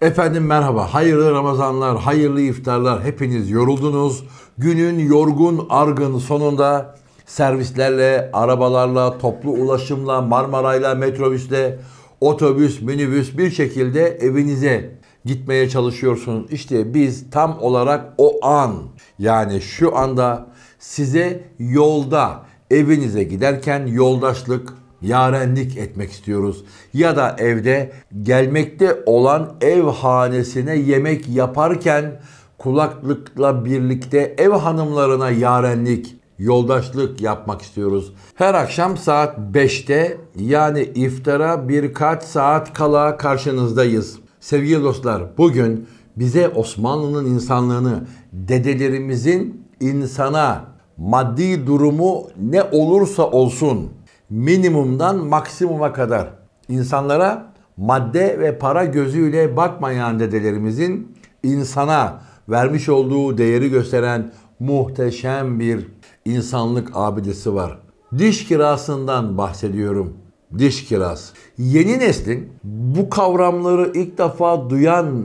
Efendim merhaba, hayırlı Ramazanlar, hayırlı iftarlar. Hepiniz yoruldunuz. Günün yorgun argın sonunda servislerle, arabalarla, toplu ulaşımla, marmarayla, metrobüsle, otobüs, minibüs bir şekilde evinize gitmeye çalışıyorsunuz. İşte biz tam olarak o an yani şu anda size yolda evinize giderken yoldaşlık, yarenlik etmek istiyoruz. Ya da evde gelmekte olan ev hanesine yemek yaparken kulaklıkla birlikte ev hanımlarına yarenlik, yoldaşlık yapmak istiyoruz. Her akşam saat 5'te yani iftara birkaç saat kala karşınızdayız. Sevgili dostlar bugün bize Osmanlı'nın insanlığını, dedelerimizin insana maddi durumu ne olursa olsun minimumdan maksimuma kadar insanlara madde ve para gözüyle bakmayan dedelerimizin insana vermiş olduğu değeri gösteren muhteşem bir insanlık abidesi var. Diş kirasından bahsediyorum. Diş kirası. Yeni neslin bu kavramları ilk defa duyan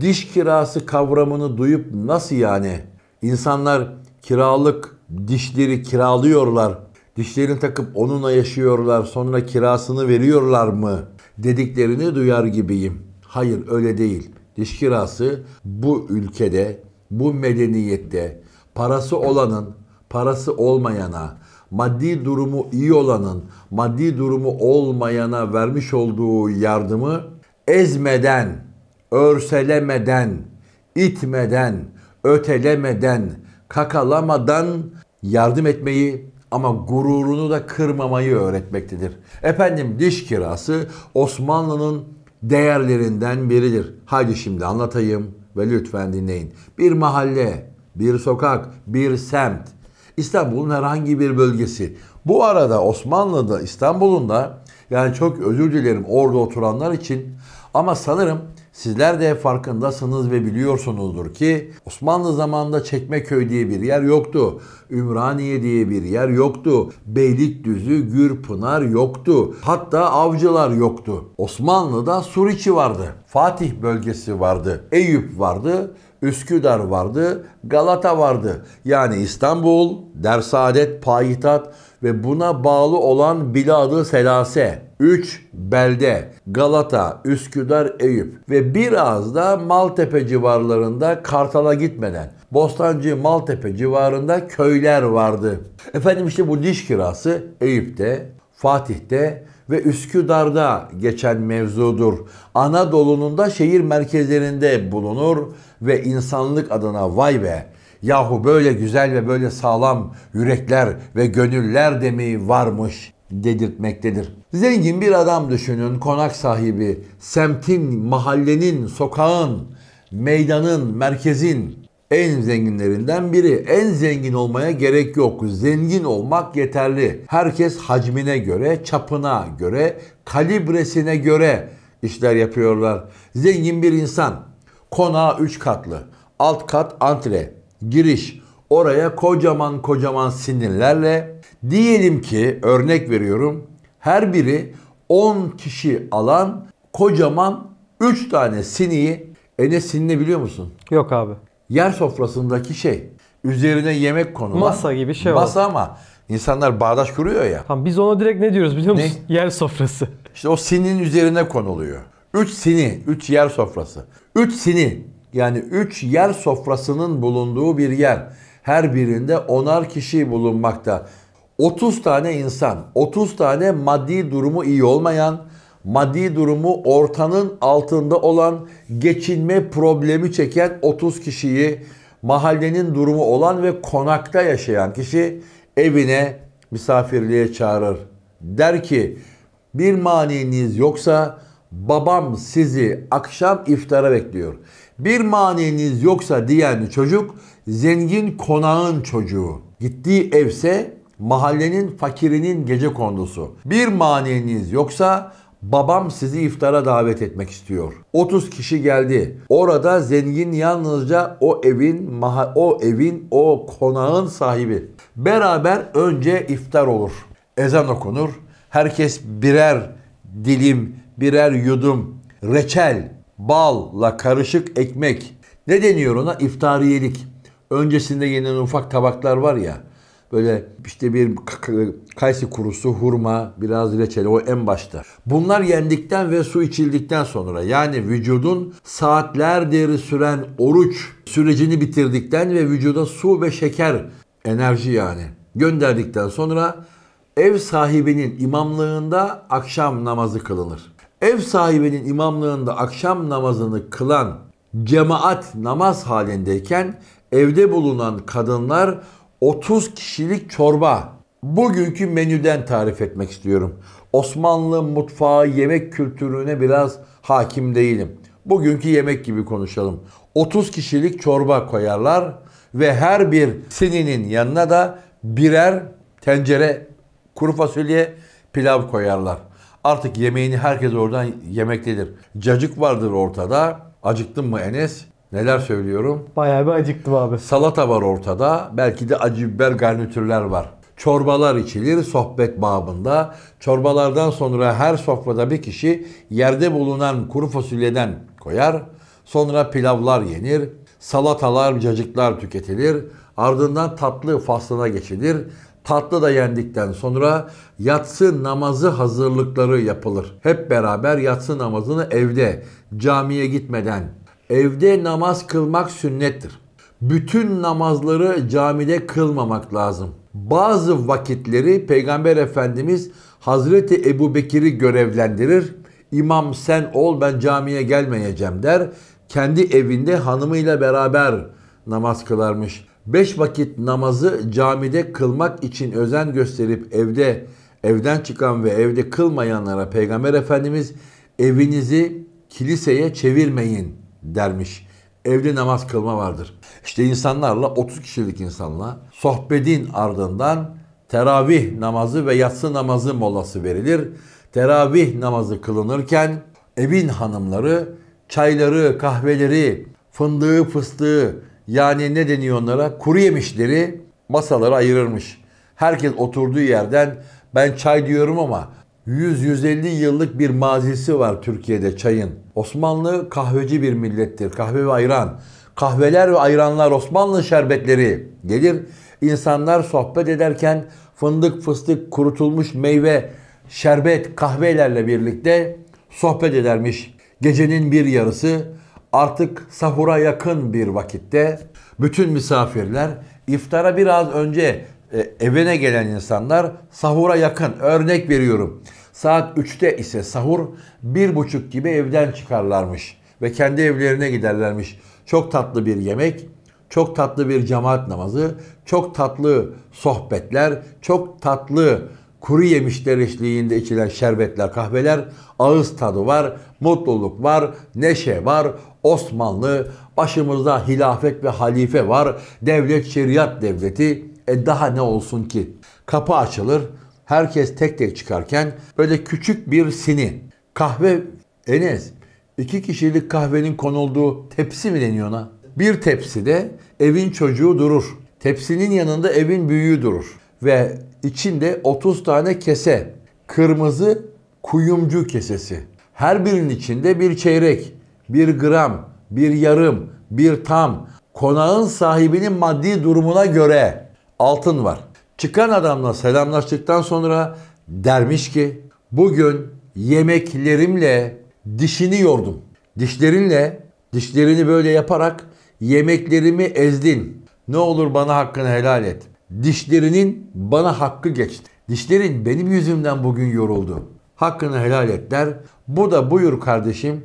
diş kirası kavramını duyup nasıl yani? İnsanlar kiralık dişleri kiralıyorlar dişlerini takıp onunla yaşıyorlar sonra kirasını veriyorlar mı dediklerini duyar gibiyim. Hayır öyle değil. Diş kirası bu ülkede, bu medeniyette parası olanın parası olmayana, maddi durumu iyi olanın maddi durumu olmayana vermiş olduğu yardımı ezmeden, örselemeden, itmeden, ötelemeden, kakalamadan yardım etmeyi ama gururunu da kırmamayı öğretmektedir. Efendim diş kirası Osmanlı'nın değerlerinden biridir. Haydi şimdi anlatayım ve lütfen dinleyin. Bir mahalle, bir sokak, bir semt. İstanbul'un herhangi bir bölgesi. Bu arada Osmanlı'da, İstanbul'un da yani çok özür dilerim orada oturanlar için ama sanırım Sizler de farkındasınız ve biliyorsunuzdur ki Osmanlı zamanında Çekmeköy diye bir yer yoktu. Ümraniye diye bir yer yoktu. Beylikdüzü, Gürpınar yoktu. Hatta avcılar yoktu. Osmanlı'da Suriçi vardı. Fatih bölgesi vardı, Eyüp vardı, Üsküdar vardı, Galata vardı. Yani İstanbul, Dersaadet, Payitaht ve buna bağlı olan Biladı Selase. 3 belde Galata, Üsküdar, Eyüp ve biraz da Maltepe civarlarında Kartal'a gitmeden Bostancı Maltepe civarında köyler vardı. Efendim işte bu diş kirası Eyüp'te, Fatih'te ve Üsküdar'da geçen mevzudur. Anadolu'nun da şehir merkezlerinde bulunur ve insanlık adına vay be yahu böyle güzel ve böyle sağlam yürekler ve gönüller de varmış dedirtmektedir. Zengin bir adam düşünün, konak sahibi, semtin, mahallenin, sokağın, meydanın, merkezin en zenginlerinden biri. En zengin olmaya gerek yok. Zengin olmak yeterli. Herkes hacmine göre, çapına göre, kalibresine göre işler yapıyorlar. Zengin bir insan konağı 3 katlı, alt kat antre, giriş, oraya kocaman kocaman sinirlerle diyelim ki örnek veriyorum her biri 10 kişi alan kocaman 3 tane siniyi Enes sinini biliyor musun? Yok abi yer sofrasındaki şey. Üzerine yemek konulan. Masa gibi şey Masa var. ama insanlar bağdaş kuruyor ya. Tamam, biz ona direkt ne diyoruz biliyor musun? Ne? Yer sofrası. İşte o sinin üzerine konuluyor. Üç sini, üç yer sofrası. Üç sini yani üç yer sofrasının bulunduğu bir yer. Her birinde onar kişi bulunmakta. 30 tane insan, 30 tane maddi durumu iyi olmayan, maddi durumu ortanın altında olan geçinme problemi çeken 30 kişiyi mahallenin durumu olan ve konakta yaşayan kişi evine misafirliğe çağırır. Der ki bir maniniz yoksa babam sizi akşam iftara bekliyor. Bir maniniz yoksa diyen çocuk zengin konağın çocuğu. Gittiği evse mahallenin fakirinin gece kondusu. Bir maniniz yoksa Babam sizi iftara davet etmek istiyor. 30 kişi geldi. Orada zengin yalnızca o evin o evin o konağın sahibi. Beraber önce iftar olur. Ezan okunur. Herkes birer dilim, birer yudum reçel, balla karışık ekmek. Ne deniyor ona? İftariyelik. Öncesinde yenen ufak tabaklar var ya. Böyle işte bir kayısı kurusu, hurma, biraz reçeli o en başta. Bunlar yendikten ve su içildikten sonra yani vücudun saatlerdir süren oruç sürecini bitirdikten ve vücuda su ve şeker enerji yani gönderdikten sonra ev sahibinin imamlığında akşam namazı kılınır. Ev sahibinin imamlığında akşam namazını kılan cemaat namaz halindeyken evde bulunan kadınlar 30 kişilik çorba. Bugünkü menüden tarif etmek istiyorum. Osmanlı mutfağı yemek kültürüne biraz hakim değilim. Bugünkü yemek gibi konuşalım. 30 kişilik çorba koyarlar ve her bir sininin yanına da birer tencere kuru fasulye pilav koyarlar. Artık yemeğini herkes oradan yemektedir. Cacık vardır ortada. Acıktın mı Enes? Neler söylüyorum? Bayağı bir acıktım abi. Salata var ortada. Belki de acı biber garnitürler var. Çorbalar içilir sohbet babında. Çorbalardan sonra her sofrada bir kişi yerde bulunan kuru fasulyeden koyar. Sonra pilavlar yenir. Salatalar, cacıklar tüketilir. Ardından tatlı faslına geçilir. Tatlı da yendikten sonra yatsı namazı hazırlıkları yapılır. Hep beraber yatsı namazını evde, camiye gitmeden Evde namaz kılmak sünnettir. Bütün namazları camide kılmamak lazım. Bazı vakitleri Peygamber Efendimiz Hazreti Ebu Bekir'i görevlendirir. İmam sen ol ben camiye gelmeyeceğim der. Kendi evinde hanımıyla beraber namaz kılarmış. Beş vakit namazı camide kılmak için özen gösterip evde evden çıkan ve evde kılmayanlara Peygamber Efendimiz evinizi kiliseye çevirmeyin dermiş. Evde namaz kılma vardır. İşte insanlarla 30 kişilik insanla sohbetin ardından teravih namazı ve yatsı namazı molası verilir. Teravih namazı kılınırken evin hanımları çayları, kahveleri, fındığı, fıstığı yani ne deniyor onlara? Kuru yemişleri masalara ayırırmış. Herkes oturduğu yerden ben çay diyorum ama 100-150 yıllık bir mazisi var Türkiye'de çayın. Osmanlı kahveci bir millettir. Kahve ve ayran. Kahveler ve ayranlar Osmanlı şerbetleri. Gelir İnsanlar sohbet ederken fındık, fıstık, kurutulmuş meyve, şerbet, kahvelerle birlikte sohbet edermiş. Gecenin bir yarısı artık sahura yakın bir vakitte bütün misafirler iftara biraz önce e, evine gelen insanlar sahura yakın. Örnek veriyorum. Saat 3'te ise sahur bir buçuk gibi evden çıkarlarmış ve kendi evlerine giderlermiş. Çok tatlı bir yemek, çok tatlı bir cemaat namazı, çok tatlı sohbetler, çok tatlı kuru yemişler eşliğinde içilen şerbetler, kahveler, ağız tadı var, mutluluk var, neşe var, Osmanlı, başımızda hilafet ve halife var, devlet şeriat devleti, e daha ne olsun ki? Kapı açılır, herkes tek tek çıkarken böyle küçük bir sini. Kahve, Enes, iki kişilik kahvenin konulduğu tepsi mi deniyor ona? Bir tepside evin çocuğu durur. Tepsinin yanında evin büyüğü durur. Ve içinde 30 tane kese. Kırmızı kuyumcu kesesi. Her birinin içinde bir çeyrek, bir gram, bir yarım, bir tam. Konağın sahibinin maddi durumuna göre altın var. Çıkan adamla selamlaştıktan sonra dermiş ki bugün yemeklerimle dişini yordum. Dişlerinle dişlerini böyle yaparak yemeklerimi ezdin. Ne olur bana hakkını helal et. Dişlerinin bana hakkı geçti. Dişlerin benim yüzümden bugün yoruldu. Hakkını helal et der. Bu da buyur kardeşim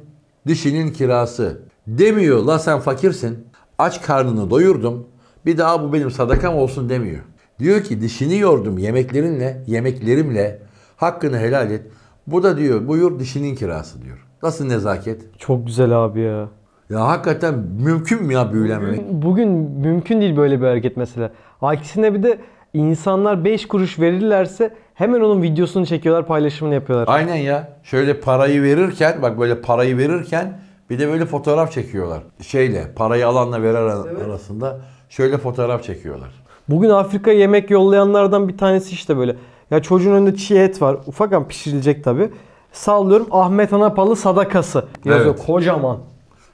dişinin kirası. Demiyor la sen fakirsin. Aç karnını doyurdum bir daha bu benim sadakam olsun demiyor. Diyor ki dişini yordum yemeklerinle, yemeklerimle hakkını helal et. Bu da diyor buyur dişinin kirası diyor. Nasıl nezaket? Çok güzel abi ya. Ya hakikaten mümkün mü ya büyülenmemek? Bugün, bugün mümkün değil böyle bir hareket mesela. Aksine bir de insanlar 5 kuruş verirlerse hemen onun videosunu çekiyorlar, paylaşımını yapıyorlar. Aynen ya. Şöyle parayı verirken bak böyle parayı verirken bir de böyle fotoğraf çekiyorlar. Şeyle parayı alanla veren evet. arasında. Şöyle fotoğraf çekiyorlar. Bugün Afrika yemek yollayanlardan bir tanesi işte böyle. Ya çocuğun önünde çiğ et var. ufak ama pişirilecek tabi. Sallıyorum Ahmet Anapalı sadakası yazıyor. Evet. Kocaman.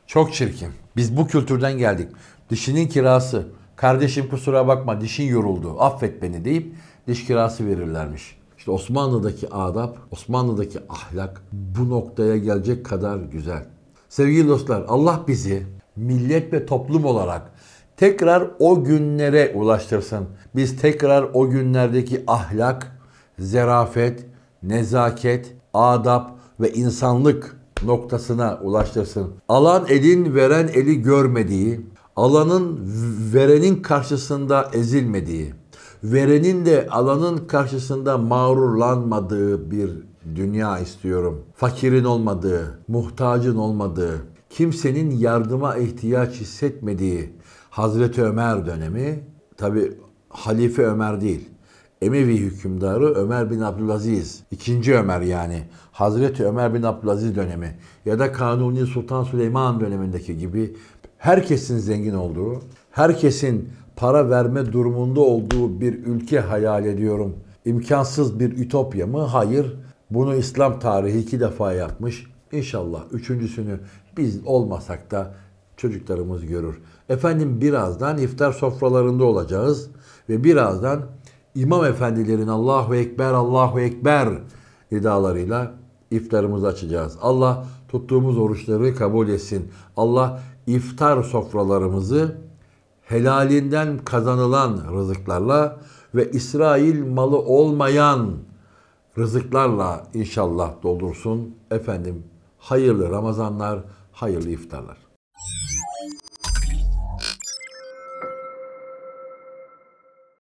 Çok çirkin. Biz bu kültürden geldik. Dişinin kirası. Kardeşim kusura bakma dişin yoruldu. Affet beni deyip diş kirası verirlermiş. İşte Osmanlı'daki adap, Osmanlı'daki ahlak bu noktaya gelecek kadar güzel. Sevgili dostlar Allah bizi millet ve toplum olarak tekrar o günlere ulaştırsın. Biz tekrar o günlerdeki ahlak, zerafet, nezaket, adap ve insanlık noktasına ulaştırsın. Alan elin veren eli görmediği, alanın verenin karşısında ezilmediği, verenin de alanın karşısında mağrurlanmadığı bir dünya istiyorum. Fakirin olmadığı, muhtacın olmadığı, kimsenin yardıma ihtiyaç hissetmediği, Hazreti Ömer dönemi tabi Halife Ömer değil. Emevi hükümdarı Ömer bin Abdülaziz. ikinci Ömer yani. Hazreti Ömer bin Abdülaziz dönemi. Ya da Kanuni Sultan Süleyman dönemindeki gibi herkesin zengin olduğu, herkesin para verme durumunda olduğu bir ülke hayal ediyorum. İmkansız bir ütopya mı? Hayır. Bunu İslam tarihi iki defa yapmış. İnşallah üçüncüsünü biz olmasak da çocuklarımız görür. Efendim birazdan iftar sofralarında olacağız ve birazdan imam efendilerin Allahu Ekber, Allahu Ekber nidalarıyla iftarımızı açacağız. Allah tuttuğumuz oruçları kabul etsin. Allah iftar sofralarımızı helalinden kazanılan rızıklarla ve İsrail malı olmayan rızıklarla inşallah doldursun. Efendim hayırlı Ramazanlar, hayırlı iftarlar.